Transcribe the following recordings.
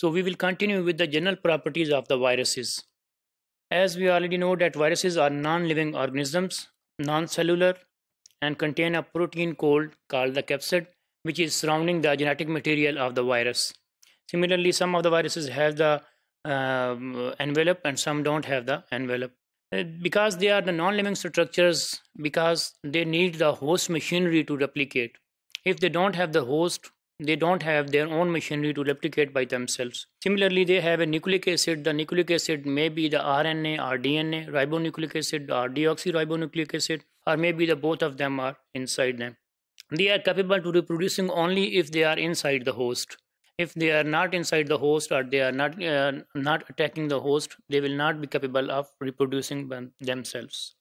So we will continue with the general properties of the viruses. As we already know that viruses are non-living organisms, non-cellular and contain a protein called, called the capsid which is surrounding the genetic material of the virus. Similarly, some of the viruses have the uh, envelope and some don't have the envelope. Uh, because they are the non-living structures, because they need the host machinery to replicate. If they don't have the host, they don't have their own machinery to replicate by themselves. Similarly, they have a nucleic acid. The nucleic acid may be the RNA or DNA, ribonucleic acid or deoxyribonucleic acid, or maybe the both of them are inside them. They are capable to reproducing only if they are inside the host. If they are not inside the host or they are not, uh, not attacking the host, they will not be capable of reproducing themselves.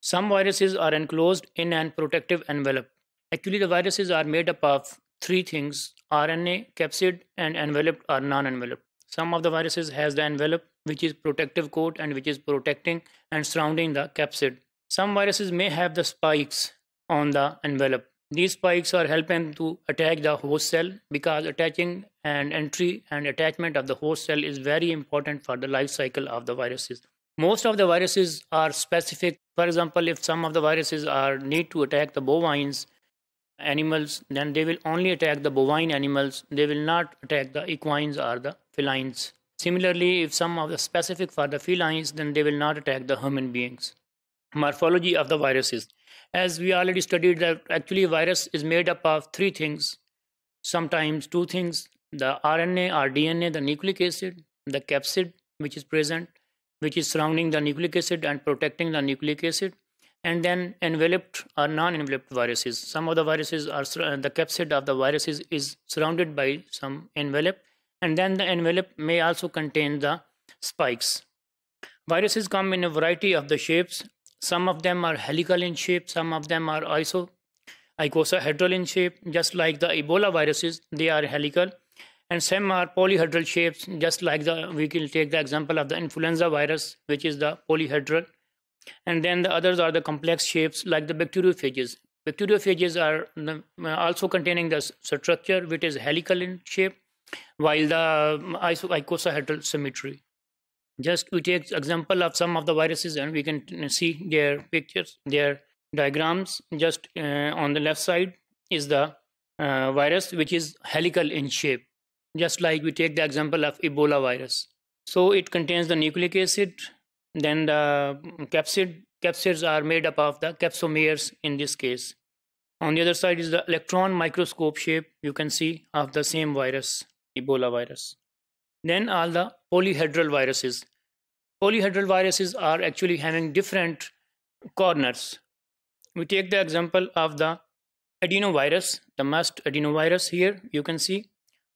Some viruses are enclosed in a protective envelope. Actually, the viruses are made up of three things RNA, capsid, and enveloped or non-enveloped. Some of the viruses has the envelope, which is protective coat and which is protecting and surrounding the capsid. Some viruses may have the spikes on the envelope. These spikes are helping to attack the host cell because attaching and entry and attachment of the host cell is very important for the life cycle of the viruses. Most of the viruses are specific. For example, if some of the viruses are need to attack the bovines, animals, then they will only attack the bovine animals. They will not attack the equines or the felines. Similarly, if some of the specific for the felines, then they will not attack the human beings. Morphology of the viruses. As we already studied that actually virus is made up of three things. Sometimes two things, the RNA or DNA, the nucleic acid, the capsid, which is present, which is surrounding the nucleic acid and protecting the nucleic acid, and then enveloped or non-enveloped viruses. Some of the viruses are uh, the capsid of the viruses is surrounded by some envelope, and then the envelope may also contain the spikes. Viruses come in a variety of the shapes. Some of them are helical in shape, some of them are iso icosahedral in shape, just like the Ebola viruses, they are helical. And some are polyhedral shapes, just like the we can take the example of the influenza virus, which is the polyhedral and then the others are the complex shapes like the bacteriophages. Bacteriophages are uh, also containing the structure which is helical in shape, while the um, icosahedral symmetry. Just we take example of some of the viruses and we can uh, see their pictures, their diagrams. Just uh, on the left side is the uh, virus which is helical in shape, just like we take the example of Ebola virus. So it contains the nucleic acid, then the capsid capsids are made up of the capsomeres in this case. On the other side is the electron microscope shape you can see of the same virus, Ebola virus. Then all the polyhedral viruses. Polyhedral viruses are actually having different corners. We take the example of the adenovirus, the mast adenovirus here you can see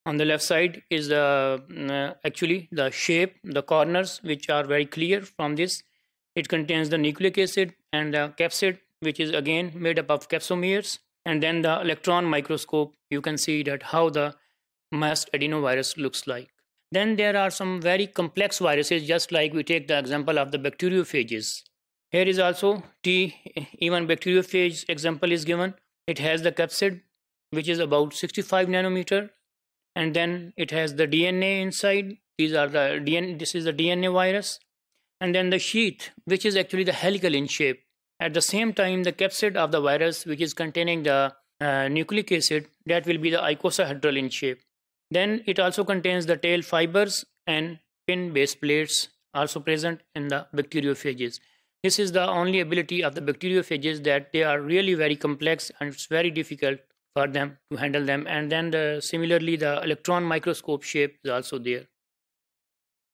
on the left side is the mm, uh, actually the shape the corners which are very clear from this it contains the nucleic acid and the capsid which is again made up of capsomeres and then the electron microscope you can see that how the masked adenovirus looks like then there are some very complex viruses just like we take the example of the bacteriophages here is also T even bacteriophage example is given. It has the capsid which is about 65 nanometer and then it has the dna inside these are the dna this is the dna virus and then the sheath which is actually the helical in shape at the same time the capsid of the virus which is containing the uh, nucleic acid that will be the icosahedral in shape then it also contains the tail fibers and pin base plates also present in the bacteriophages this is the only ability of the bacteriophages that they are really very complex and it's very difficult for them to handle them and then the, similarly the electron microscope shape is also there